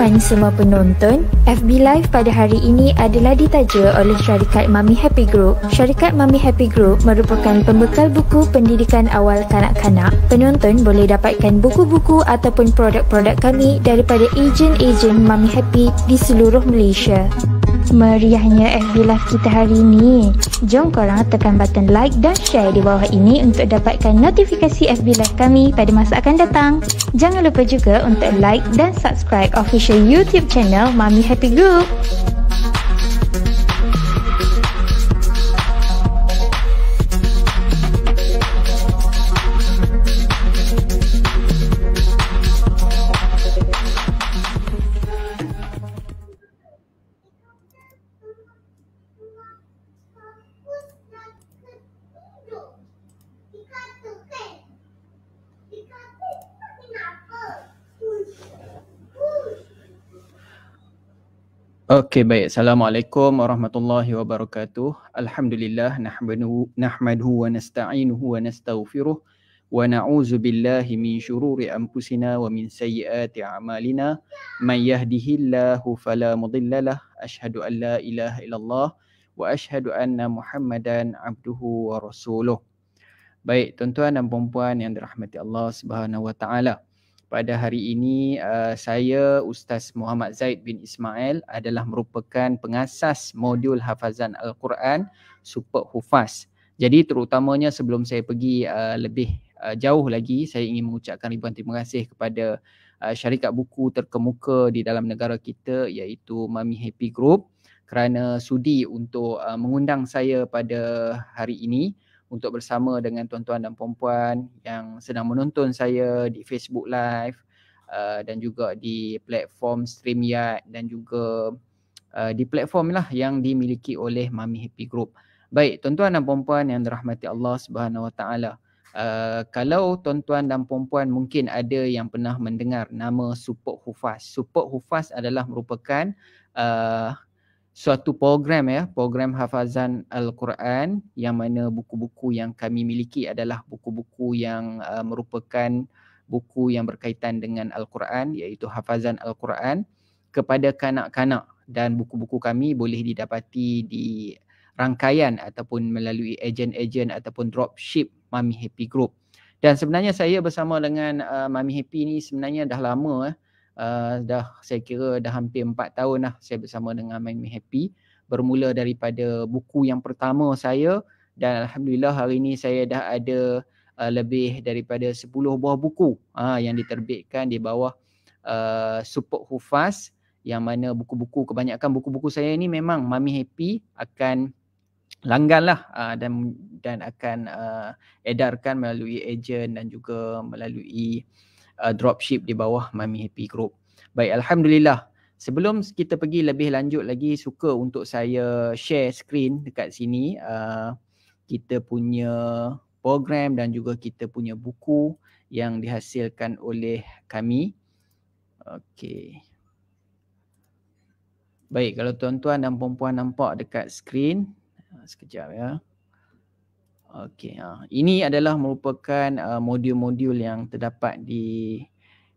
Tuan semua penonton, FB Live pada hari ini adalah ditaja oleh syarikat Mami Happy Group. Syarikat Mami Happy Group merupakan pembekal buku pendidikan awal kanak-kanak. Penonton boleh dapatkan buku-buku ataupun produk-produk kami daripada ejen-ejen Mami Happy di seluruh Malaysia meriahnya FB Live kita hari ini. Jom korang tekan button like dan share di bawah ini untuk dapatkan notifikasi FB Live kami pada masa akan datang. Jangan lupa juga untuk like dan subscribe official YouTube channel Mami Happy Group. Okey baik. Assalamualaikum warahmatullahi wabarakatuh. Alhamdulillah nahmadu nahmadu wa nasta'inuhu wa nastaghfiruh wa na'uzu billahi min shururi anfusina wa min sayyiati a'malina may yahdihillahu fala mudilla ashhadu an la ilaha illallah wa ashhadu anna muhammadan abduhu wa rasuluh. Baik, tuan-tuan dan puan-puan yang dirahmati Allah Subhanahu wa taala pada hari ini uh, saya Ustaz Muhammad Zaid bin Ismail adalah merupakan pengasas modul Hafazan Al-Quran Super Hufaz. Jadi terutamanya sebelum saya pergi uh, lebih uh, jauh lagi saya ingin mengucapkan ribuan terima kasih kepada uh, syarikat buku terkemuka di dalam negara kita iaitu Mami Happy Group kerana sudi untuk uh, mengundang saya pada hari ini untuk bersama dengan tuan-tuan dan puan-puan yang sedang menonton saya di Facebook Live uh, dan juga di platform StreamYard dan juga uh, di platform lah yang dimiliki oleh Mami Happy Group. Baik, tuan-tuan dan puan-puan yang dirahmati Allah Subhanahu Wa Taala. Uh, kalau tuan-tuan dan puan-puan mungkin ada yang pernah mendengar nama Supok hufaz. Supok hufaz adalah merupakan uh, suatu program ya, program hafazan Al-Quran yang mana buku-buku yang kami miliki adalah buku-buku yang uh, merupakan buku yang berkaitan dengan Al-Quran iaitu hafazan Al-Quran kepada kanak-kanak dan buku-buku kami boleh didapati di rangkaian ataupun melalui ejen-ejen ataupun dropship Mami Happy Group. Dan sebenarnya saya bersama dengan uh, Mami Happy ni sebenarnya dah lama eh, uh, dah saya kira dah hampir empat tahun lah saya bersama dengan Mami Happy bermula daripada buku yang pertama saya dan alhamdulillah hari ini saya dah ada uh, lebih daripada sepuluh buah buku uh, yang diterbitkan di bawah uh, support Hufaz yang mana buku-buku kebanyakan buku-buku saya ni memang Mami Happy akan langgan lah uh, dan dan akan uh, edarkan melalui ejen dan juga melalui uh, uh, dropship di bawah Mami Happy Group. Baik, Alhamdulillah. Sebelum kita pergi lebih lanjut lagi, suka untuk saya share screen dekat sini. Uh, kita punya program dan juga kita punya buku yang dihasilkan oleh kami. Okey. Baik, kalau tuan-tuan dan puan-puan nampak dekat skrin, uh, sekejap ya. Okey, uh, ini adalah merupakan uh, modul-modul yang terdapat di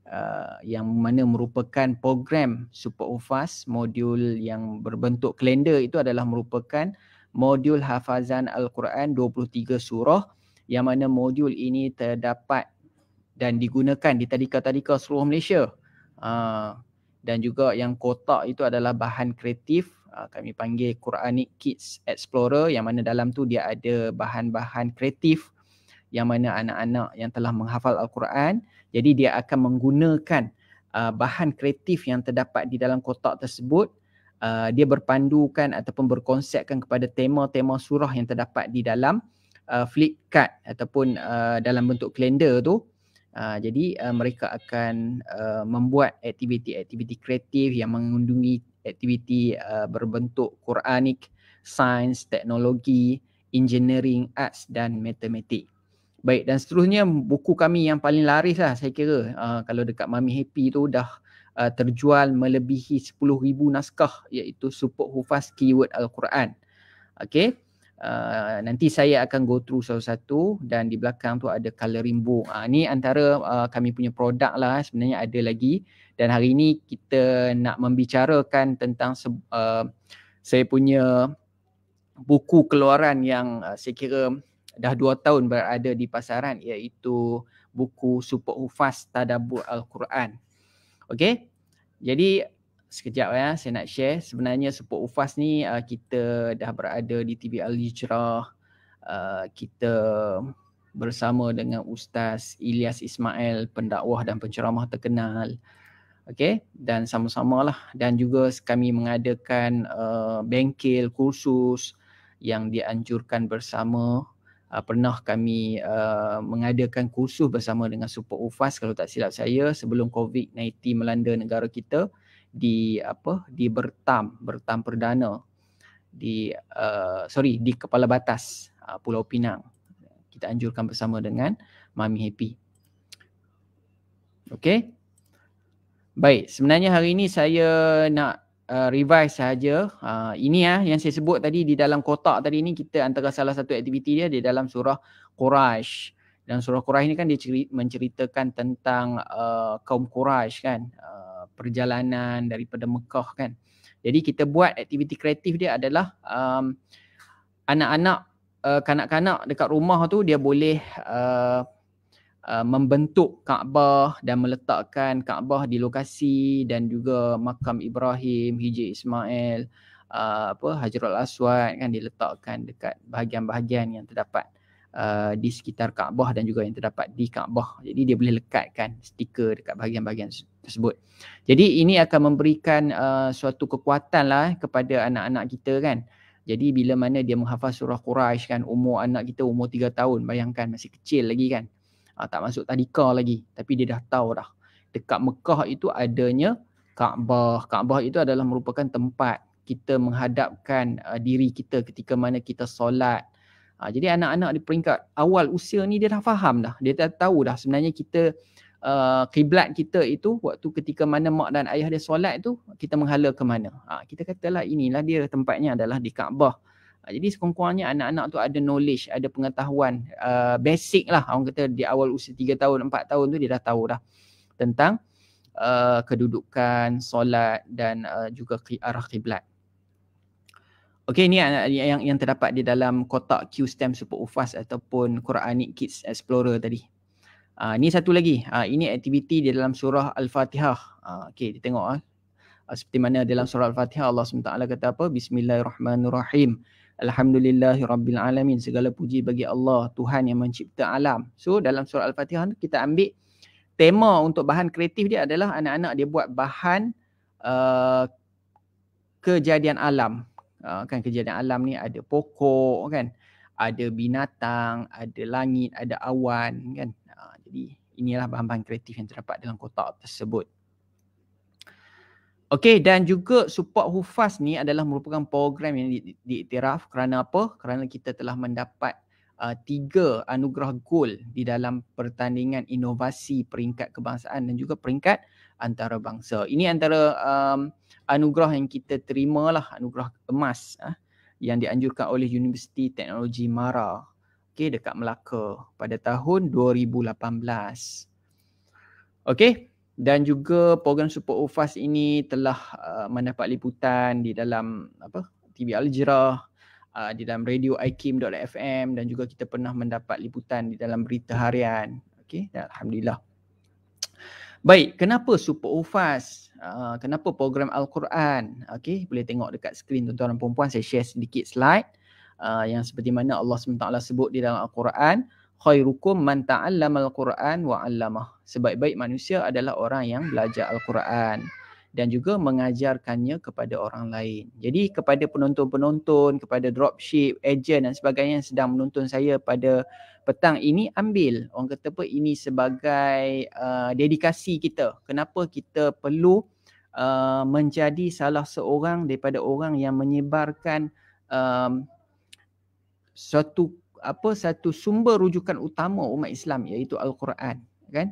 uh, yang mana merupakan program Super UFAS modul yang berbentuk kalender itu adalah merupakan modul hafazan Al-Quran 23 surah yang mana modul ini terdapat dan digunakan di tadika-tadika seluruh Malaysia. Uh, dan juga yang kotak itu adalah bahan kreatif Ah, kami panggil Quranic Kids Explorer yang mana dalam tu dia ada bahan-bahan kreatif yang mana anak-anak yang telah menghafal Al-Quran jadi dia akan menggunakan uh, bahan kreatif yang terdapat di dalam kotak tersebut uh, dia berpandukan ataupun berkonsepkan kepada tema-tema surah yang terdapat di dalam uh, flip card ataupun uh, dalam bentuk kalender tu Uh, jadi uh, mereka akan uh, membuat aktiviti-aktiviti kreatif yang mengundungi aktiviti uh, berbentuk Quranik, sains, teknologi, engineering, arts dan matematik. Baik dan seterusnya buku kami yang paling laris lah saya kira uh, kalau dekat Mami Happy tu dah uh, terjual melebihi 10,000 naskah iaitu support hufaz keyword Al-Quran. Okay. Uh, nanti saya akan go through satu-satu dan di belakang tu ada coloring book. Uh, ni antara uh, kami punya produk lah sebenarnya ada lagi dan hari ini kita nak membicarakan tentang se- uh, saya punya buku keluaran yang uh, saya kira dah dua tahun berada di pasaran iaitu buku Super Hufaz Tadabur Al-Quran. Okay. Jadi sekejap ya saya nak share sebenarnya support ufas ni uh, kita dah berada di TV Al Hijrah uh, kita bersama dengan ustaz Ilyas Ismail pendakwah dan penceramah terkenal okay dan sama sama lah dan juga kami mengadakan uh, bengkel kursus yang dianjurkan bersama uh, pernah kami uh, mengadakan kursus bersama dengan support ufas kalau tak silap saya sebelum covid-19 melanda negara kita di apa di Bertam Bertam Perdana di uh, sorry di Kepala Batas uh, Pulau Pinang kita anjurkan bersama dengan Mami Happy. Okay. Baik, sebenarnya hari ini saya nak uh, revise saja uh, ini ya uh, yang saya sebut tadi di dalam kotak tadi ni kita antara salah satu aktiviti dia di dalam surah Quraisy dan surah Quraisy ni kan dia ceri- menceritakan tentang uh, kaum Quraisy kan uh, perjalanan daripada Mekah kan jadi kita buat aktiviti kreatif dia adalah um, anak-anak uh, kanak-kanak dekat rumah tu dia boleh uh, Uh, membentuk Kaabah dan meletakkan Kaabah di lokasi dan juga makam Ibrahim, Hijri Ismail, uh, apa Hajarul Aswad kan diletakkan dekat bahagian-bahagian yang terdapat. Uh, di sekitar Kaabah dan juga yang terdapat di Kaabah. Jadi dia boleh lekatkan stiker dekat bahagian-bahagian tersebut. Jadi ini akan memberikan uh, suatu kekuatan lah eh, kepada anak-anak kita kan. Jadi bila mana dia menghafaz surah Quraisy kan umur anak kita umur 3 tahun bayangkan masih kecil lagi kan. Uh, tak masuk tadika lagi tapi dia dah tahu dah. Dekat Mekah itu adanya Kaabah. Kaabah itu adalah merupakan tempat kita menghadapkan uh, diri kita ketika mana kita solat Ha, jadi anak-anak di peringkat awal usia ni dia dah faham dah. Dia dah tahu dah sebenarnya kita uh, kiblat kita itu waktu ketika mana mak dan ayah dia solat tu kita menghala ke mana. Ha, kita katalah inilah dia tempatnya adalah di Kaabah. Ha, jadi sekurang-kurangnya anak-anak tu ada knowledge, ada pengetahuan uh, basic lah. Orang kata di awal usia tiga tahun, empat tahun tu dia dah tahu dah tentang uh, kedudukan, solat dan uh, juga arah kiblat. Okay ni yang yang terdapat di dalam kotak Q stem super ufas ataupun Quranic Kids Explorer tadi. Uh, ni satu lagi. Uh, ini aktiviti di dalam surah Al-Fatihah. Uh, okay, kita tengok. Uh. Uh, seperti mana dalam surah Al-Fatihah Allah SWT kata apa? Bismillahirrahmanirrahim. Alhamdulillahirrabbilalamin. Segala puji bagi Allah Tuhan yang mencipta alam. So dalam surah Al-Fatihah ni kita ambil tema untuk bahan kreatif dia adalah anak-anak dia buat bahan uh, kejadian alam. Ah, kan kejadian alam ni ada pokok kan ada binatang ada langit ada awan kan uh, jadi inilah bahan-bahan kreatif yang terdapat dalam kotak tersebut Okey dan juga support hufaz ni adalah merupakan program yang diiktiraf kerana apa? Kerana kita telah mendapat uh, tiga anugerah gold di dalam pertandingan inovasi peringkat kebangsaan dan juga peringkat antarabangsa. Ini antara um, anugerah yang kita terima lah, anugerah emas ah, yang dianjurkan oleh Universiti Teknologi Mara okay, dekat Melaka pada tahun 2018. Okay, dan juga program support UFAS ini telah uh, mendapat liputan di dalam apa TV Al uh, di dalam radio ikim.fm dan juga kita pernah mendapat liputan di dalam berita harian. Okay, alhamdulillah. Baik, kenapa Super Ufas? Uh, kenapa program Al-Quran? Okey, boleh tengok dekat skrin tuan-tuan dan puan-puan saya share sedikit slide uh, yang seperti mana Allah SWT sebut di dalam Al-Quran, khairukum man Al Quran wa 'allamah. Sebaik-baik manusia adalah orang yang belajar Al-Quran dan juga mengajarkannya kepada orang lain. Jadi kepada penonton-penonton, kepada dropship, agent dan sebagainya yang sedang menonton saya pada petang ini ambil orang kata apa ini sebagai uh, dedikasi kita. Kenapa kita perlu uh, menjadi salah seorang daripada orang yang menyebarkan um, satu apa satu sumber rujukan utama umat Islam iaitu al-Quran, kan?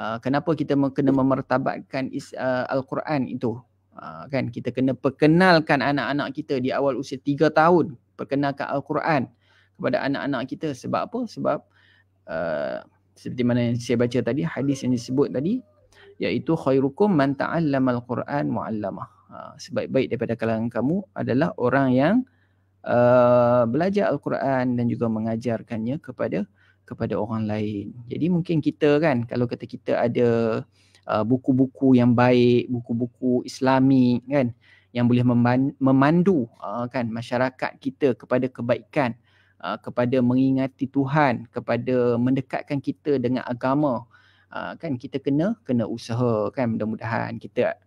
Ah, kenapa kita kena memertabatkan is, uh, Al-Quran itu uh, kan kita kena perkenalkan anak-anak kita di awal usia tiga tahun perkenalkan Al-Quran kepada anak-anak kita sebab apa sebab uh, seperti mana yang saya baca tadi hadis yang disebut tadi iaitu khairukum man al Quran mu'allamah uh, sebaik-baik daripada kalangan kamu adalah orang yang uh, belajar Al-Quran dan juga mengajarkannya kepada uh, kepada orang lain. Jadi mungkin kita kan kalau kata kita ada uh, buku-buku yang baik, buku-buku islami kan yang boleh memandu uh, kan masyarakat kita kepada kebaikan, uh, kepada mengingati Tuhan, kepada mendekatkan kita dengan agama. Uh, kan kita kena kena usaha kan mudah-mudahan kita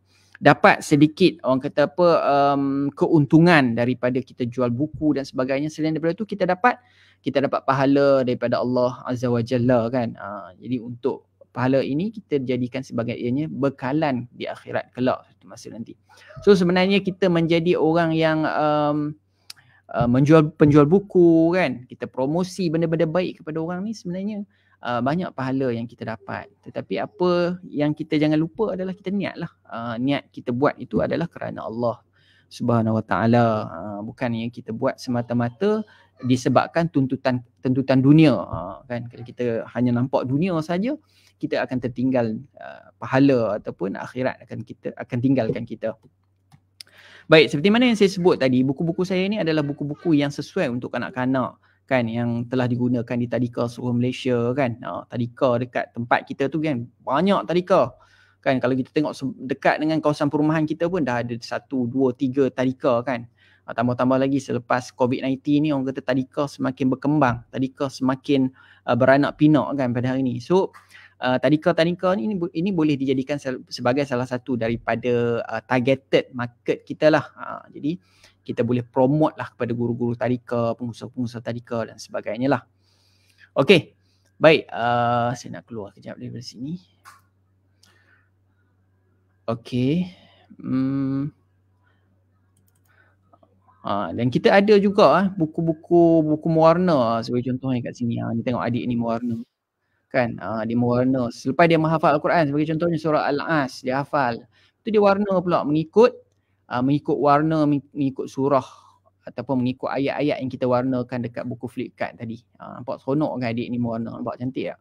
dapat sedikit orang kata apa um, keuntungan daripada kita jual buku dan sebagainya selain daripada itu kita dapat kita dapat pahala daripada Allah Azza wa Jalla kan uh, jadi untuk pahala ini kita jadikan sebagai ianya bekalan di akhirat kelak satu masa nanti so sebenarnya kita menjadi orang yang um, uh, menjual penjual buku kan kita promosi benda-benda baik kepada orang ni sebenarnya uh, uh, banyak pahala yang kita dapat. Tetapi apa yang kita jangan lupa adalah kita niatlah. Uh, niat kita buat itu adalah kerana Allah Subhanahu Wa Taala, uh, bukan yang kita buat semata-mata disebabkan tuntutan tuntutan dunia uh, kan. Kalau kita hanya nampak dunia saja, kita akan tertinggal uh, pahala ataupun akhirat akan kita akan tinggalkan kita. Baik, seperti mana yang saya sebut tadi, buku-buku saya ini adalah buku-buku yang sesuai untuk kanak-kanak kan yang telah digunakan di tadika seluruh Malaysia kan uh, tadika dekat tempat kita tu kan banyak tadika kan kalau kita tengok dekat dengan kawasan perumahan kita pun dah ada satu dua tiga tadika kan uh, tambah-tambah lagi selepas COVID-19 ni orang kata tadika semakin berkembang tadika semakin uh, beranak pinak kan pada hari ni so uh, tadika-tadika ni ini ini boleh dijadikan sebagai salah satu daripada uh, targeted market kita lah. Uh, jadi kita boleh promote lah kepada guru-guru tadika, pengusaha-pengusaha tadika dan sebagainya lah. Okay, baik. Uh, saya nak keluar kejap dari sini. Okay. Hmm. Ha, dan kita ada juga ha, buku-buku buku mewarna ah, sebagai contohnya kat sini. Ha. Ni tengok adik ni mewarna kan uh, dia mewarna selepas dia menghafal al-Quran sebagai contohnya surah al-as dia hafal tu dia warna pula mengikut uh, mengikut warna mengikut surah ataupun mengikut ayat-ayat yang kita warnakan dekat buku flip flipkart tadi uh, nampak seronok kan adik ni mewarna nampak cantik tak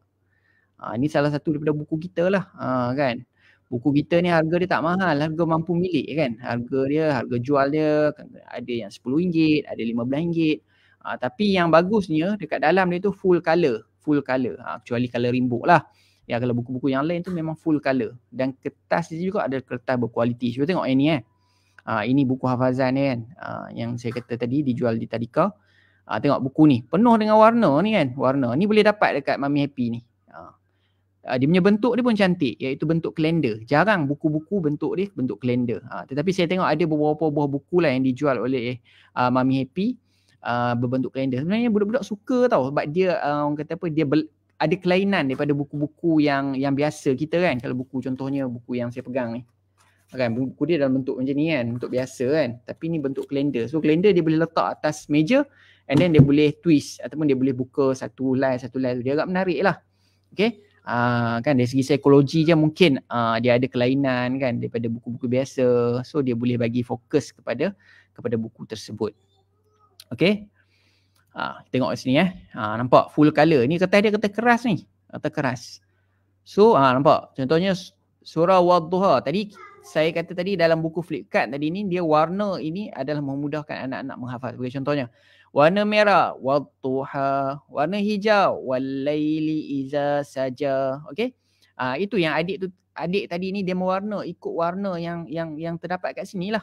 uh, ni salah satu daripada buku kita lah uh, kan Buku kita ni harga dia tak mahal, harga mampu milik kan. Harga dia, harga jual dia kan, ada yang RM10, ada RM15. Uh, tapi yang bagusnya dekat dalam dia tu full color full color. Ha, kecuali color rimbuk lah. Ya kalau buku-buku yang lain tu memang full color. Dan kertas dia juga ada kertas berkualiti. Cuba tengok yang ni eh. Ha, ini buku hafazan ni kan. Ha, yang saya kata tadi dijual di tadika. Ha, tengok buku ni. Penuh dengan warna ni kan. Warna ni boleh dapat dekat Mami Happy ni. Ha. Uh, dia punya bentuk dia pun cantik iaitu bentuk kalender. Jarang buku-buku bentuk dia bentuk kalender. Uh, ha, tetapi saya tengok ada beberapa buah buku lah yang dijual oleh eh, uh, Mami Happy Uh, berbentuk kalender. Sebenarnya budak-budak suka tau sebab dia uh, orang kata apa dia ada kelainan daripada buku-buku yang yang biasa kita kan. Kalau buku contohnya buku yang saya pegang ni. Kan buku dia dalam bentuk macam ni kan, bentuk biasa kan. Tapi ni bentuk kalender. So kalender dia boleh letak atas meja and then dia boleh twist ataupun dia boleh buka satu line satu line tu. Dia agak menarik lah. Okay. Uh, kan dari segi psikologi je mungkin uh, dia ada kelainan kan daripada buku-buku biasa so dia boleh bagi fokus kepada kepada buku tersebut Okay. Ha, tengok kat sini eh. Ha, nampak full color. Ni kertas dia kertas keras ni. Kertas keras. So ha, nampak contohnya surah wadduha. Tadi saya kata tadi dalam buku Flipkart tadi ni dia warna ini adalah memudahkan anak-anak menghafaz. Sebagai contohnya warna merah wadduha, warna hijau walaili iza saja. Okay, ha, itu yang adik tu adik tadi ni dia mewarna ikut warna yang yang yang terdapat kat sini lah.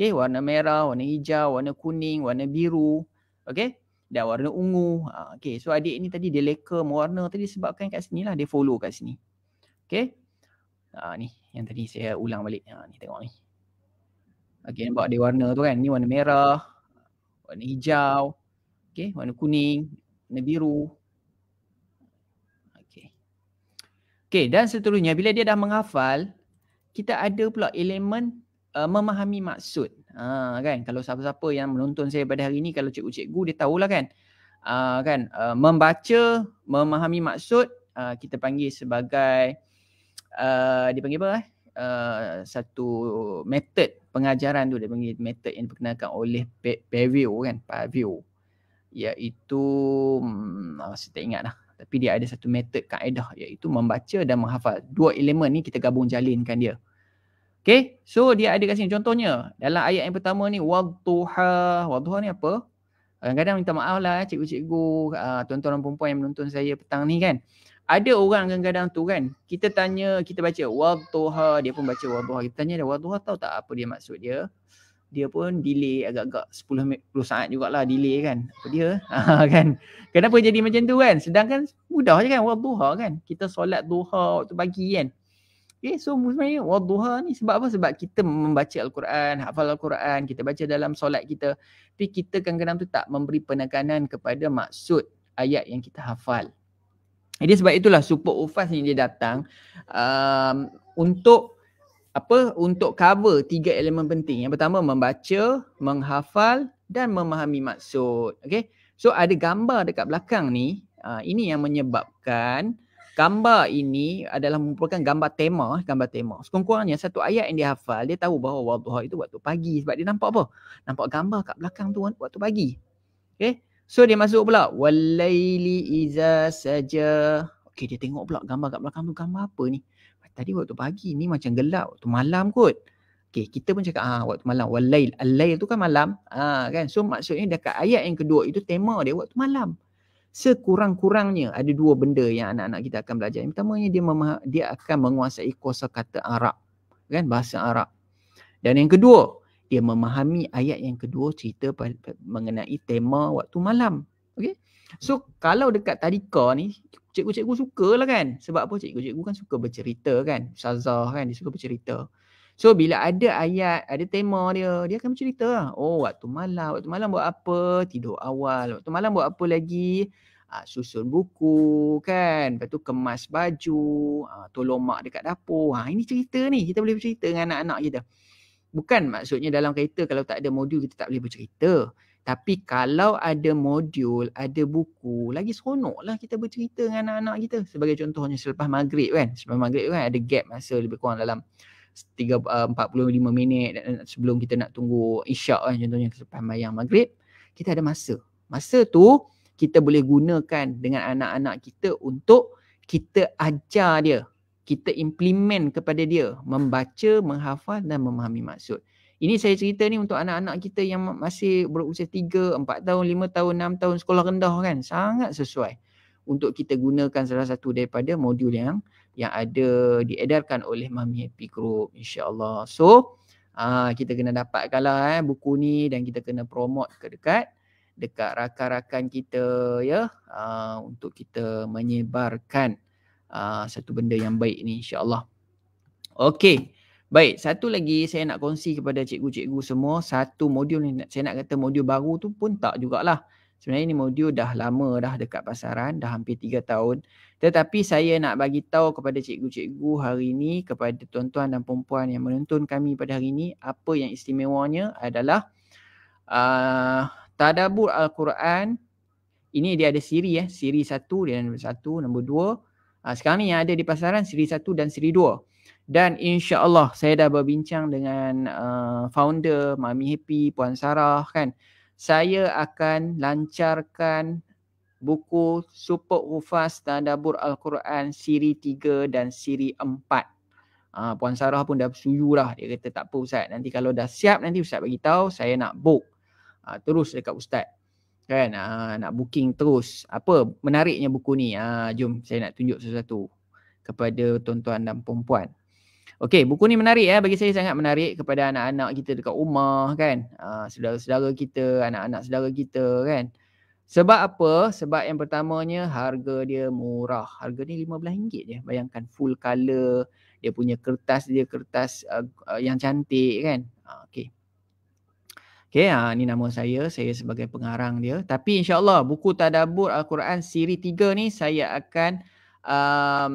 Okey, warna merah, warna hijau, warna kuning, warna biru. okey, dan warna ungu. Ha, okey. so adik ni tadi dia leka mewarna tadi sebabkan kat sini lah dia follow kat sini. okey. ha, ni yang tadi saya ulang balik. Ha, ni tengok ni. Okay, nampak dia warna tu kan. Ni warna merah, warna hijau, okey, warna kuning, warna biru. okey. Okay, dan seterusnya bila dia dah menghafal, kita ada pula elemen uh, memahami maksud. Ha kan kalau siapa-siapa yang menonton saya pada hari ini kalau cikgu-cikgu dia tahulah kan. Uh, kan uh, membaca memahami maksud uh, kita panggil sebagai uh, dipanggil apa eh? Uh, satu method pengajaran tu dia panggil method yang diperkenalkan oleh Pavio kan Pavio iaitu hmm, saya tak ingat lah tapi dia ada satu method kaedah iaitu membaca dan menghafal dua elemen ni kita gabung jalinkan dia uh, Okay, so dia ada kat sini. Contohnya, dalam ayat yang pertama ni, Wadduha. Wadduha ni apa? Kadang-kadang minta maaf lah cikgu-cikgu, uh, tuan-tuan dan perempuan yang menonton saya petang ni kan. Ada orang kadang-kadang tu kan, kita tanya, kita baca Wadduha, dia pun baca Wadduha. Kita tanya dia, Wadduha tahu tak apa dia maksud dia? Dia pun delay agak-agak 10, 10 saat jugalah delay kan. Apa dia? Ah, kan? Kenapa jadi macam tu kan? Sedangkan mudah je kan Wadduha kan. Kita solat duha waktu pagi kan. Okay, eh, so sebenarnya wadduha ni sebab apa? Sebab kita membaca Al-Quran, hafal Al-Quran, kita baca dalam solat kita. Tapi kita kadang-kadang tu tak memberi penekanan kepada maksud ayat yang kita hafal. Jadi sebab itulah support ufas ni dia datang um, untuk apa untuk cover tiga elemen penting. Yang pertama membaca, menghafal dan memahami maksud. Okay. So ada gambar dekat belakang ni. Uh, ini yang menyebabkan gambar ini adalah merupakan gambar tema, eh, gambar tema. Sekurang-kurangnya satu ayat yang dia hafal, dia tahu bahawa waktu itu waktu pagi sebab dia nampak apa? Nampak gambar kat belakang tu waktu pagi. Okay. So dia masuk pula. Walaili iza saja. Okay dia tengok pula gambar kat belakang tu gambar apa ni? Tadi waktu pagi ni macam gelap waktu malam kot. Okay kita pun cakap ah waktu malam. Walail. Alail tu kan malam. Ah kan. So maksudnya dekat ayat yang kedua itu tema dia waktu malam sekurang-kurangnya ada dua benda yang anak-anak kita akan belajar. Yang pertamanya dia dia akan menguasai kuasa kata Arab. Kan bahasa Arab. Dan yang kedua, dia memahami ayat yang kedua cerita mengenai tema waktu malam. Okay. So kalau dekat tadika ni cikgu-cikgu sukalah kan. Sebab apa cikgu-cikgu kan suka bercerita kan. Sazah kan dia suka bercerita. So bila ada ayat, ada tema dia, dia akan bercerita lah. Oh waktu malam, waktu malam buat apa, tidur awal, waktu malam buat apa lagi, ha, susun buku kan, lepas tu kemas baju, ha, tolong mak dekat dapur. Ha, ini cerita ni, kita boleh bercerita dengan anak-anak kita. Bukan maksudnya dalam kereta kalau tak ada modul kita tak boleh bercerita. Tapi kalau ada modul, ada buku, lagi lah kita bercerita dengan anak-anak kita. Sebagai contohnya selepas maghrib kan. Selepas maghrib kan ada gap masa lebih kurang dalam tiga, eh, uh, 45 minit sebelum kita nak tunggu isyak kan contohnya selepas mayang maghrib kita ada masa. Masa tu kita boleh gunakan dengan anak-anak kita untuk kita ajar dia. Kita implement kepada dia membaca, menghafal dan memahami maksud. Ini saya cerita ni untuk anak-anak kita yang masih berusia 3, 4 tahun, 5 tahun, 6 tahun sekolah rendah kan. Sangat sesuai untuk kita gunakan salah satu daripada modul yang yang ada diedarkan oleh Mami Happy Group insya Allah. So uh, kita kena dapatkan lah eh, buku ni dan kita kena promote ke dekat dekat rakan-rakan kita ya uh, untuk kita menyebarkan uh, satu benda yang baik ni insya Allah. Okay. Baik, satu lagi saya nak kongsi kepada cikgu-cikgu semua, satu modul ni saya nak kata modul baru tu pun tak jugalah sebenarnya ni modul dah lama dah dekat pasaran dah hampir 3 tahun tetapi saya nak bagi tahu kepada cikgu-cikgu hari ini kepada tuan-tuan dan puan-puan yang menonton kami pada hari ini apa yang istimewanya adalah uh, ah, tadabbur al-Quran ini dia ada siri eh siri 1 dan nombor 1 nombor 2 uh, ah, sekarang ni yang ada di pasaran siri 1 dan siri 2 dan insya-Allah saya dah berbincang dengan uh, founder Mami Happy Puan Sarah kan saya akan lancarkan buku Super Ufas Tadabur Al-Quran siri 3 dan siri 4. Ah ha, Puan Sarah pun dah bersuyu lah. Dia kata tak apa Ustaz. Nanti kalau dah siap nanti Ustaz bagi tahu saya nak book. Ah, terus dekat Ustaz. Kan? Ah, nak booking terus. Apa menariknya buku ni? Ah, jom saya nak tunjuk sesuatu kepada tuan-tuan dan perempuan. Okey, buku ni menarik ya. Bagi saya sangat menarik kepada anak-anak kita dekat rumah kan. Uh, saudara-saudara kita, anak-anak saudara kita kan. Sebab apa? Sebab yang pertamanya harga dia murah. Harga ni RM15 je. Bayangkan full colour, Dia punya kertas dia kertas uh, uh, yang cantik kan. Uh, Okey. Okey, ha, ni nama saya. Saya sebagai pengarang dia. Tapi insyaAllah buku Tadabur Al-Quran siri 3 ni saya akan um,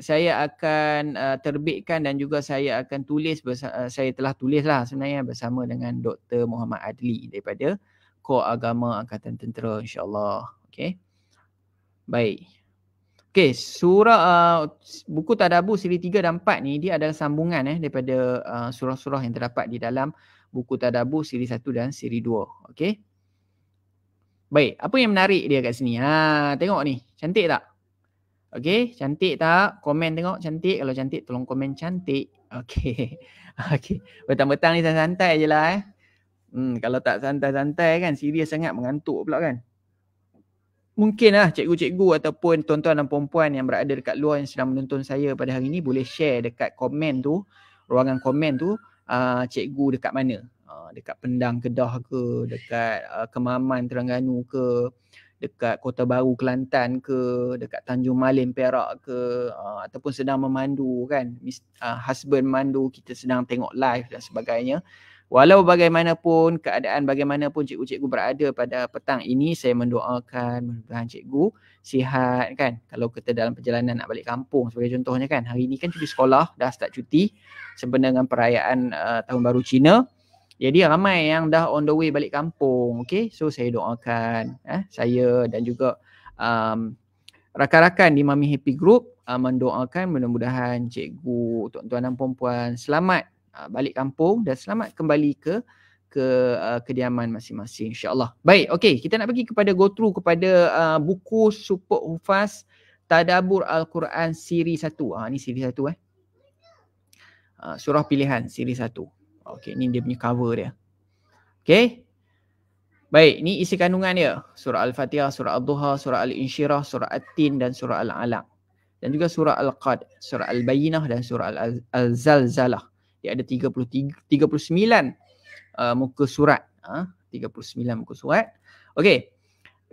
saya akan uh, terbitkan dan juga saya akan tulis uh, saya telah tulislah sebenarnya bersama dengan Dr. Muhammad Adli daripada Kor Agama Angkatan Tentera Insyaallah. Okay. Baik. Okay. surah uh, buku Tadabbur siri 3 dan 4 ni dia adalah sambungan eh daripada uh, surah-surah yang terdapat di dalam buku Tadabbur siri 1 dan siri 2. Okay. Baik, apa yang menarik dia kat sini? Ha, tengok ni. Cantik tak? Okay, cantik tak? Komen tengok cantik. Kalau cantik, tolong komen cantik. Okay. Okay. Betang-betang ni santai-santai je lah eh. Hmm, kalau tak santai-santai kan, serius sangat mengantuk pula kan. Mungkin lah cikgu-cikgu ataupun tuan-tuan dan perempuan yang berada dekat luar yang sedang menonton saya pada hari ini boleh share dekat komen tu, ruangan komen tu, uh, cikgu dekat mana? Uh, dekat Pendang Kedah ke, dekat uh, Kemaman Terengganu ke, dekat Kota Baru Kelantan ke dekat Tanjung Malim Perak ke uh, ataupun sedang memandu kan uh, husband mandu kita sedang tengok live dan sebagainya walau bagaimanapun keadaan bagaimanapun cikgu-cikgu berada pada petang ini saya mendoakan mudah-mudahan cikgu sihat kan kalau kita dalam perjalanan nak balik kampung sebagai contohnya kan hari ini kan cuti sekolah dah start cuti sebenarnya dengan perayaan uh, tahun baru Cina jadi ramai yang dah on the way balik kampung. Okay. So saya doakan eh, saya dan juga um, rakan-rakan di Mami Happy Group uh, mendoakan mudah-mudahan cikgu, tuan-tuan dan perempuan selamat uh, balik kampung dan selamat kembali ke ke uh, kediaman masing-masing insyaAllah. Baik, okay. Kita nak pergi kepada go through kepada uh, buku Super Hufaz Tadabur Al-Quran Siri 1. Ha, ah, ni Siri 1 eh. Uh, surah Pilihan Siri 1. Okay, ni dia punya cover dia. Okay. Baik, ni isi kandungan dia. Surah Al-Fatihah, Surah Al-Duha, Surah Al-Inshirah, Surah At-Tin dan Surah Al-Alaq. Dan juga Surah Al-Qad, Surah Al-Bayinah dan Surah Al-Zalzalah. Dia ada 33, 39 uh, muka surat. Ha? 39 muka surat. Okay.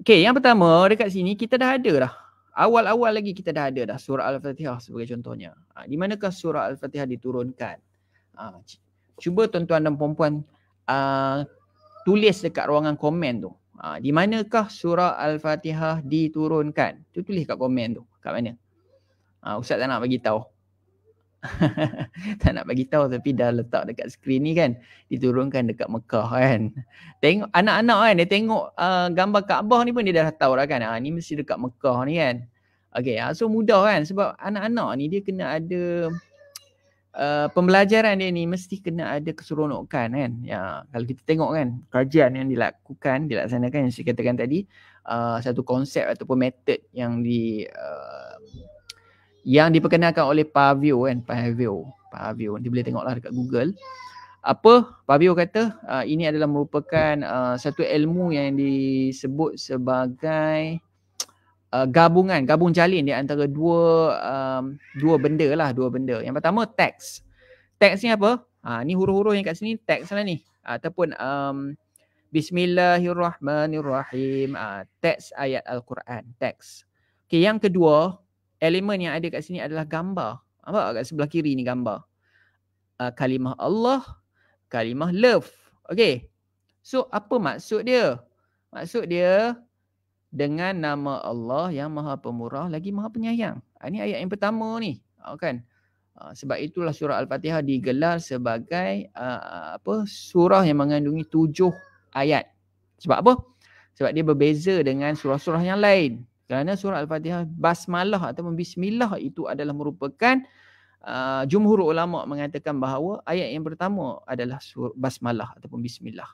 Okay, yang pertama dekat sini kita dah ada dah. Awal-awal lagi kita dah ada dah Surah Al-Fatihah sebagai contohnya. Ha, di manakah Surah Al-Fatihah diturunkan? Ha, cuba tuan-tuan dan puan-puan uh, tulis dekat ruangan komen tu. Uh, di manakah surah Al-Fatihah diturunkan? Tu tulis kat komen tu. Kat mana? Uh, Ustaz tak nak bagi tahu. tak nak bagi tahu tapi dah letak dekat skrin ni kan diturunkan dekat Mekah kan tengok anak-anak kan dia tengok uh, gambar Kaabah ni pun dia dah tahu dah kan ha, ni mesti dekat Mekah ni kan okey ha, so mudah kan sebab anak-anak ni dia kena ada Eh, pembelajaran dia ni mesti kena ada keseronokan kan. Ya, kalau kita tengok kan kerjaan yang dilakukan, dilaksanakan yang saya katakan tadi, uh, satu konsep ataupun method yang di uh, yang diperkenalkan oleh Pavio kan, Pavio. Pavio, nanti boleh tengoklah dekat Google. Apa Pavio kata, uh, ini adalah merupakan uh, satu ilmu yang disebut sebagai uh, gabungan, gabung jalin di antara dua um, dua benda lah, dua benda. Yang pertama teks. Teks ni apa? Ha, ni huruf-huruf yang kat sini, teks lah ni. Ataupun um, Bismillahirrahmanirrahim. Uh, ha, teks ayat Al-Quran. Teks. Okay, yang kedua, elemen yang ada kat sini adalah gambar. Apa kat sebelah kiri ni gambar? Uh, kalimah Allah, kalimah love. Okay. So, apa maksud dia? Maksud dia, dengan nama Allah yang maha pemurah lagi maha penyayang. Ah, ini ayat yang pertama ni. Ah, kan? Ah, sebab itulah surah Al-Fatihah digelar sebagai apa surah yang mengandungi tujuh ayat. Sebab apa? Sebab dia berbeza dengan surah-surah yang lain. Kerana surah Al-Fatihah basmalah atau bismillah itu adalah merupakan uh, jumhur ulama mengatakan bahawa ayat yang pertama adalah surah basmalah ataupun bismillah.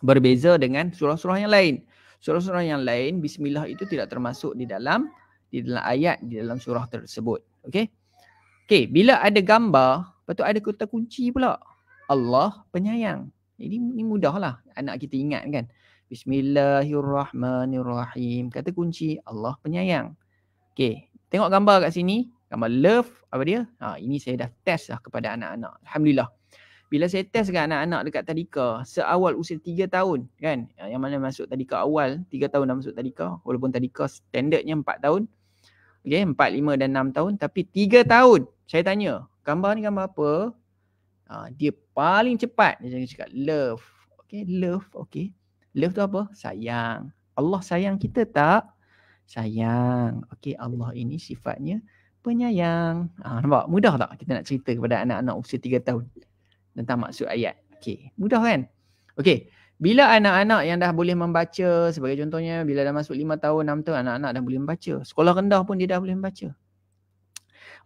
Berbeza dengan surah-surah yang lain surah-surah yang lain bismillah itu tidak termasuk di dalam di dalam ayat di dalam surah tersebut okey okey bila ada gambar lepas tu ada kata kunci pula Allah penyayang ini ini mudahlah anak kita ingat kan bismillahirrahmanirrahim kata kunci Allah penyayang okey tengok gambar kat sini gambar love apa dia ha ini saya dah test lah kepada anak-anak alhamdulillah bila saya test kan anak-anak dekat tadika seawal usia tiga tahun kan yang mana masuk tadika awal tiga tahun dah masuk tadika walaupun tadika standardnya empat tahun okay empat lima dan enam tahun tapi tiga tahun saya tanya gambar ni gambar apa ha, dia paling cepat dia cakap love okay love okay love tu apa sayang Allah sayang kita tak sayang okay Allah ini sifatnya penyayang ha, nampak mudah tak kita nak cerita kepada anak-anak usia 3 tahun tentang maksud ayat. Okey, mudah kan? Okey, bila anak-anak yang dah boleh membaca, sebagai contohnya bila dah masuk lima tahun, enam tahun, anak-anak dah boleh membaca. Sekolah rendah pun dia dah boleh membaca.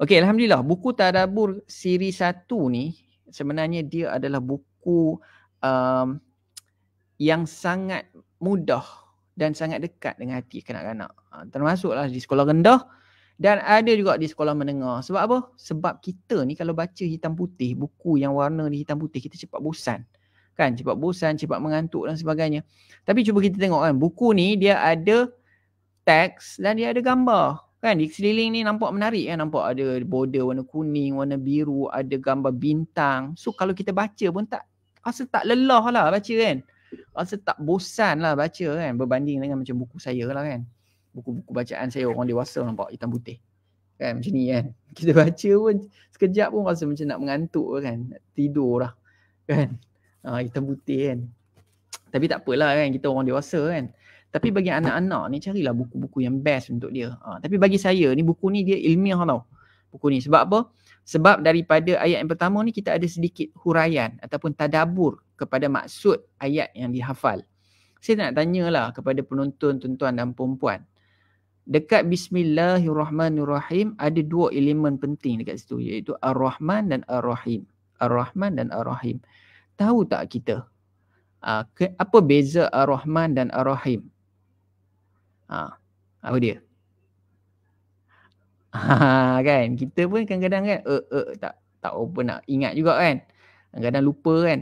Okey, Alhamdulillah, buku Tadabur siri Satu ni sebenarnya dia adalah buku um, yang sangat mudah dan sangat dekat dengan hati kanak-kanak. Ha, termasuklah di sekolah rendah, dan ada juga di sekolah menengah. Sebab apa? Sebab kita ni kalau baca hitam putih, buku yang warna ni hitam putih, kita cepat bosan. Kan? Cepat bosan, cepat mengantuk dan sebagainya. Tapi cuba kita tengok kan, buku ni dia ada teks dan dia ada gambar. Kan? Di sekeliling ni nampak menarik kan? Nampak ada border warna kuning, warna biru, ada gambar bintang. So kalau kita baca pun tak, rasa tak lelah lah baca kan? Rasa tak bosan lah baca kan? Berbanding dengan macam buku saya lah kan? buku-buku bacaan saya orang dewasa nampak hitam putih kan macam ni kan kita baca pun sekejap pun rasa macam nak mengantuk kan nak tidur lah kan ha, hitam putih kan tapi tak apalah kan kita orang dewasa kan tapi bagi anak-anak ni carilah buku-buku yang best untuk dia ha, tapi bagi saya ni buku ni dia ilmiah tau buku ni sebab apa sebab daripada ayat yang pertama ni kita ada sedikit huraian ataupun tadabur kepada maksud ayat yang dihafal. Saya nak tanyalah kepada penonton tuan-tuan dan perempuan dekat bismillahirrahmanirrahim ada dua elemen penting dekat situ iaitu ar-rahman dan ar-rahim ar-rahman dan ar-rahim tahu tak kita ah, apa beza ar-rahman dan ar-rahim uh, apa dia kan kita pun kadang-kadang kan uh, uh, tak tak apa nak ingat juga kan kadang-kadang lupa kan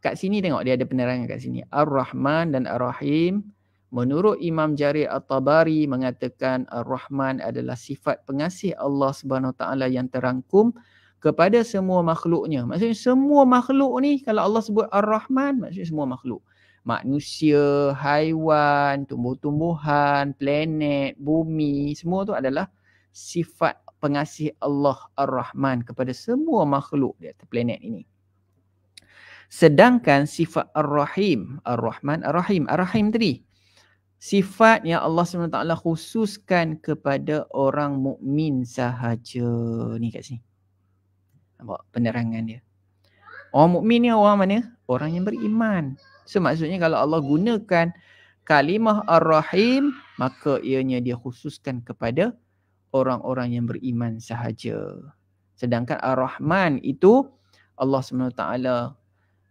kat sini tengok dia ada penerangan kat sini ar-rahman dan ar-rahim Menurut Imam Jarir At-Tabari mengatakan Ar-Rahman adalah sifat pengasih Allah Subhanahu taala yang terangkum kepada semua makhluknya. Maksudnya semua makhluk ni kalau Allah sebut Ar-Rahman maksudnya semua makhluk. Manusia, haiwan, tumbuh-tumbuhan, planet, bumi, semua tu adalah sifat pengasih Allah Ar-Rahman kepada semua makhluk di atas planet ini. Sedangkan sifat Ar-Rahim, Ar-Rahman, Ar-Rahim, Ar-Rahim tadi sifat yang Allah SWT khususkan kepada orang mukmin sahaja. Ni kat sini. Nampak penerangan dia. Orang mukmin ni orang mana? Orang yang beriman. So maksudnya kalau Allah gunakan kalimah ar-rahim maka ianya dia khususkan kepada orang-orang yang beriman sahaja. Sedangkan ar-rahman itu Allah SWT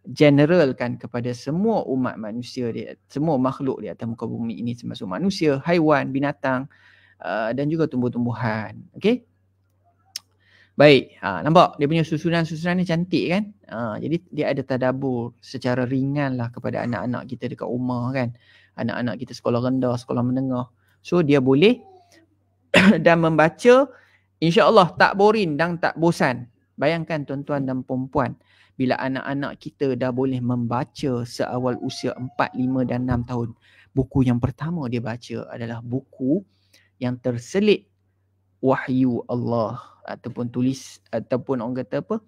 general kan kepada semua umat manusia dia semua makhluk di atas muka bumi ini termasuk manusia haiwan binatang uh, dan juga tumbuh-tumbuhan okey baik ha, nampak dia punya susunan-susunan ni cantik kan ha, jadi dia ada tadabur secara ringan lah kepada anak-anak kita dekat rumah kan anak-anak kita sekolah rendah sekolah menengah so dia boleh dan membaca insya-Allah tak boring dan tak bosan bayangkan tuan-tuan dan puan-puan bila anak-anak kita dah boleh membaca seawal usia 4, 5 dan 6 tahun. Buku yang pertama dia baca adalah buku yang terselit wahyu Allah ataupun tulis ataupun orang kata apa?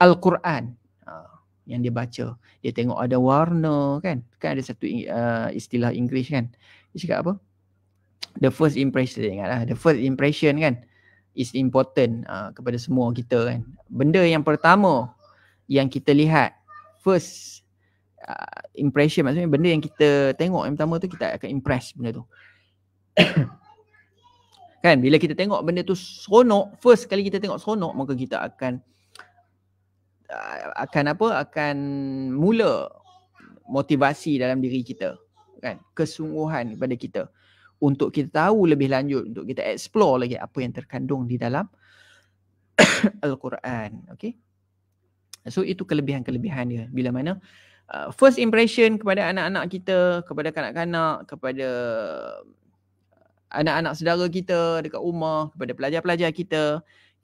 Al-Quran. Ha, yang dia baca. Dia tengok ada warna kan? Kan ada satu uh, istilah Inggeris kan? Dia cakap apa? The first impression ingatlah. The first impression kan? is important uh, kepada semua kita kan. Benda yang pertama yang kita lihat first uh, impression maksudnya benda yang kita tengok yang pertama tu kita akan impress benda tu kan bila kita tengok benda tu seronok first kali kita tengok seronok maka kita akan uh, akan apa akan mula motivasi dalam diri kita kan kesungguhan pada kita untuk kita tahu lebih lanjut untuk kita explore lagi apa yang terkandung di dalam Al-Quran okey So itu kelebihan-kelebihan dia bila mana uh, first impression kepada anak-anak kita, kepada kanak-kanak, kepada uh, anak-anak saudara kita dekat rumah, kepada pelajar-pelajar kita,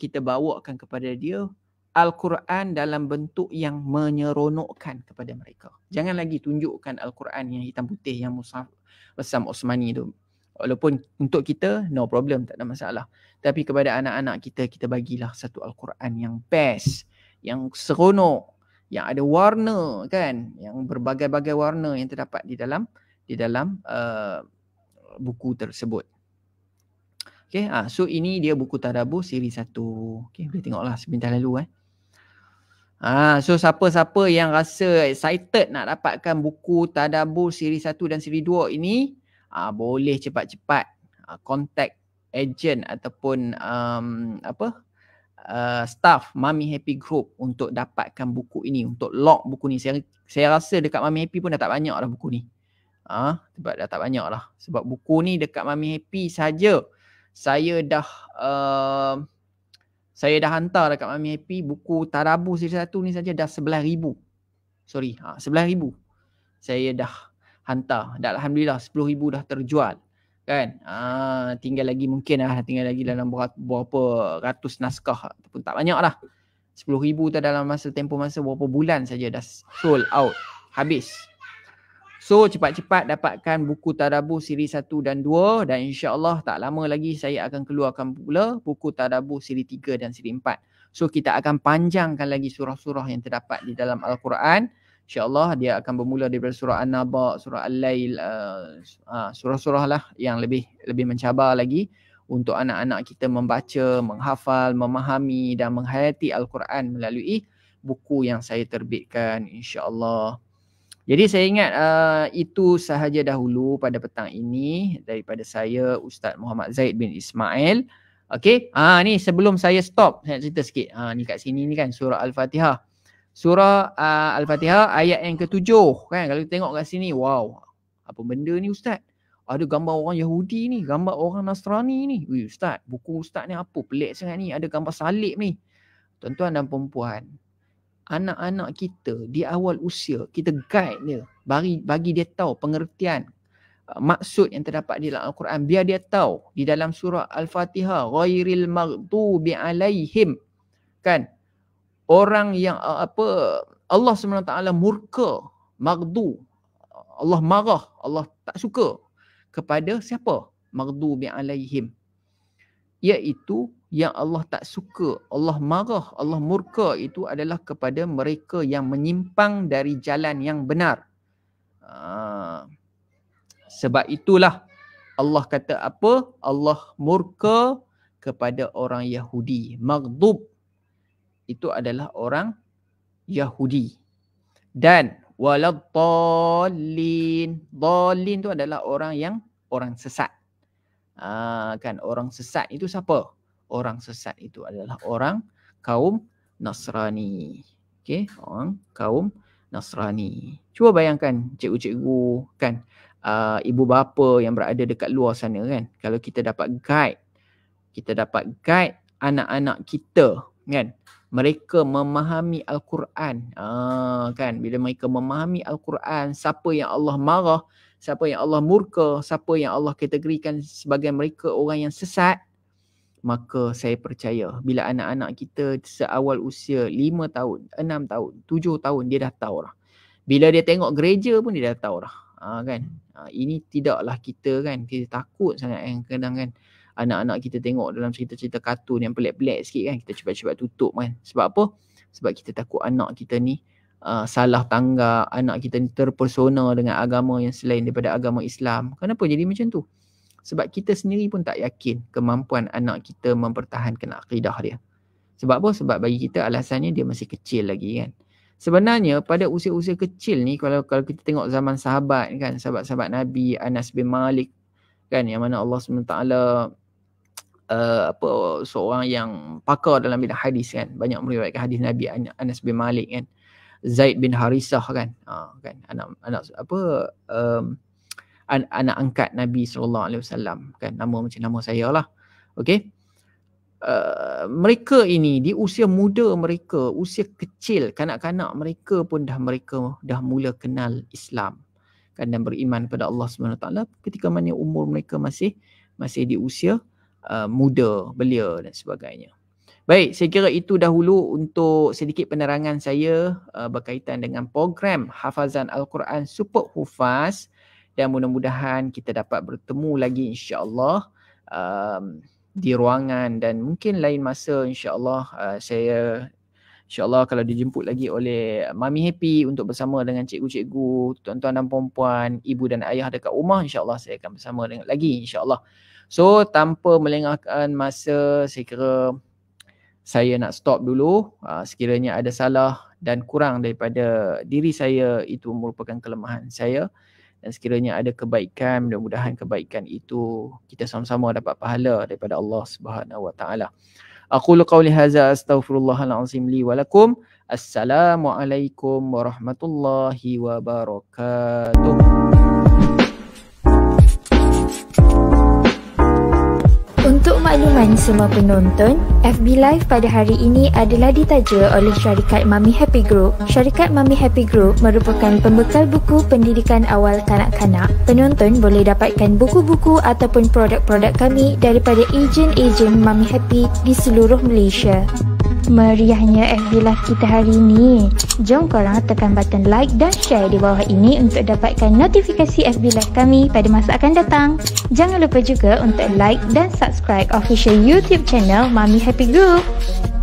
kita bawakan kepada dia Al-Quran dalam bentuk yang menyeronokkan kepada mereka. Jangan lagi tunjukkan Al-Quran yang hitam putih yang Musaf Rasam Osmani tu. Walaupun untuk kita no problem, tak ada masalah. Tapi kepada anak-anak kita, kita bagilah satu Al-Quran yang best yang seronok yang ada warna kan yang berbagai-bagai warna yang terdapat di dalam di dalam uh, buku tersebut okey ah so ini dia buku tadabbur siri 1 okey boleh tengoklah sebentar lalu eh ah so siapa-siapa yang rasa excited nak dapatkan buku tadabbur siri 1 dan siri 2 ini ah boleh cepat-cepat ah, contact agent ataupun um, apa uh, staff Mami Happy Group untuk dapatkan buku ini untuk lock buku ni saya saya rasa dekat Mami Happy pun dah tak banyak dah buku ni ah ha? sebab dah tak banyak lah sebab buku ni dekat Mami Happy saja saya dah uh, saya dah hantar dekat Mami Happy buku Tarabu seri satu ni saja dah sebelah ribu. sorry sebelah ha, 11000 saya dah hantar dan alhamdulillah ribu dah terjual kan ah tinggal lagi mungkin lah tinggal lagi dalam berapa ratus naskah ataupun tak banyak lah sepuluh ribu tu dalam masa tempoh masa berapa bulan saja dah sold out habis so cepat-cepat dapatkan buku Tadabur siri satu dan dua dan insyaAllah tak lama lagi saya akan keluarkan pula buku Tadabur siri tiga dan siri empat. so kita akan panjangkan lagi surah-surah yang terdapat di dalam Al-Quran InsyaAllah dia akan bermula daripada surah An-Naba, surah Al-Lail, uh, uh, surah-surah lah yang lebih lebih mencabar lagi untuk anak-anak kita membaca, menghafal, memahami dan menghayati Al-Quran melalui buku yang saya terbitkan insyaAllah. Jadi saya ingat uh, itu sahaja dahulu pada petang ini daripada saya Ustaz Muhammad Zaid bin Ismail. Okay, Ah, ni sebelum saya stop, saya nak cerita sikit. Ah, ni kat sini ni kan surah Al-Fatihah surah uh, ah, Al-Fatihah ayat yang ketujuh kan kalau kita tengok kat sini wow apa benda ni ustaz ada gambar orang Yahudi ni gambar orang Nasrani ni Ui, ustaz buku ustaz ni apa pelik sangat ni ada gambar salib ni tuan-tuan dan perempuan anak-anak kita di awal usia kita guide dia bagi bagi dia tahu pengertian ah, maksud yang terdapat di dalam al-Quran biar dia tahu di dalam surah al-Fatihah ghairil maghdubi alaihim kan orang yang apa Allah SWT murka, magdu. Allah marah, Allah tak suka kepada siapa? Magdu bi alaihim. Iaitu yang Allah tak suka, Allah marah, Allah murka itu adalah kepada mereka yang menyimpang dari jalan yang benar. Ha. sebab itulah Allah kata apa? Allah murka kepada orang Yahudi. Maghdub itu adalah orang Yahudi. Dan waladdallin, dallin itu adalah orang yang orang sesat. Aa, ah, kan orang sesat itu siapa? Orang sesat itu adalah orang kaum Nasrani. Okey, orang kaum Nasrani. Cuba bayangkan cikgu-cikgu kan uh, ibu bapa yang berada dekat luar sana kan. Kalau kita dapat guide kita dapat guide anak-anak kita kan mereka memahami al-Quran ah kan bila mereka memahami al-Quran siapa yang Allah marah siapa yang Allah murka siapa yang Allah kategorikan sebagai mereka orang yang sesat maka saya percaya bila anak-anak kita seawal usia lima tahun enam tahun tujuh tahun dia dah tahu lah bila dia tengok gereja pun dia dah tahu lah ah kan ah, ini tidaklah kita kan kita takut sangat kan kadang kan anak-anak kita tengok dalam cerita-cerita kartun yang pelik-pelik sikit kan kita cepat-cepat tutup kan sebab apa sebab kita takut anak kita ni uh, salah tangga anak kita ni terpersona dengan agama yang selain daripada agama Islam kenapa jadi macam tu sebab kita sendiri pun tak yakin kemampuan anak kita mempertahankan akidah dia sebab apa sebab bagi kita alasannya dia masih kecil lagi kan Sebenarnya pada usia-usia kecil ni kalau kalau kita tengok zaman sahabat kan sahabat-sahabat Nabi Anas bin Malik kan yang mana Allah SWT uh, apa seorang yang pakar dalam bidang hadis kan banyak meriwayatkan hadis Nabi Anas bin Malik kan Zaid bin Harisah kan ha uh, kan anak anak apa um, an, anak angkat Nabi sallallahu alaihi wasallam kan nama macam nama saya lah okey Uh, eh, mereka ini di usia muda mereka usia kecil kanak-kanak mereka pun dah mereka dah mula kenal Islam kan dan beriman kepada Allah swt ketika mana umur mereka masih masih di usia uh, muda belia dan sebagainya. Baik, saya kira itu dahulu untuk sedikit penerangan saya uh, berkaitan dengan program Hafazan Al-Quran Super Hufaz dan mudah-mudahan kita dapat bertemu lagi insya-Allah um, di ruangan dan mungkin lain masa insya-Allah uh, saya InsyaAllah kalau dijemput lagi oleh Mami Happy untuk bersama dengan cikgu-cikgu, tuan-tuan dan puan-puan, ibu dan ayah dekat rumah, insyaAllah saya akan bersama dengan lagi, insyaAllah. So tanpa melengahkan masa saya kira saya nak stop dulu uh, sekiranya ada salah dan kurang daripada diri saya itu merupakan kelemahan saya dan sekiranya ada kebaikan mudah-mudahan kebaikan itu kita sama-sama dapat pahala daripada Allah Subhanahu Wa Taala. Aku qawli hadza astaghfirullahalazim li wa lakum. Assalamualaikum warahmatullahi wabarakatuh. Untuk makluman semua penonton, FB Live pada hari ini adalah ditaja oleh syarikat Mami Happy Group. Syarikat Mami Happy Group merupakan pembekal buku pendidikan awal kanak-kanak. Penonton boleh dapatkan buku-buku ataupun produk-produk kami daripada ejen-ejen Mami Happy di seluruh Malaysia meriahnya FB Live kita hari ini. Jom korang tekan button like dan share di bawah ini untuk dapatkan notifikasi FB Live kami pada masa akan datang. Jangan lupa juga untuk like dan subscribe official YouTube channel Mami Happy Group.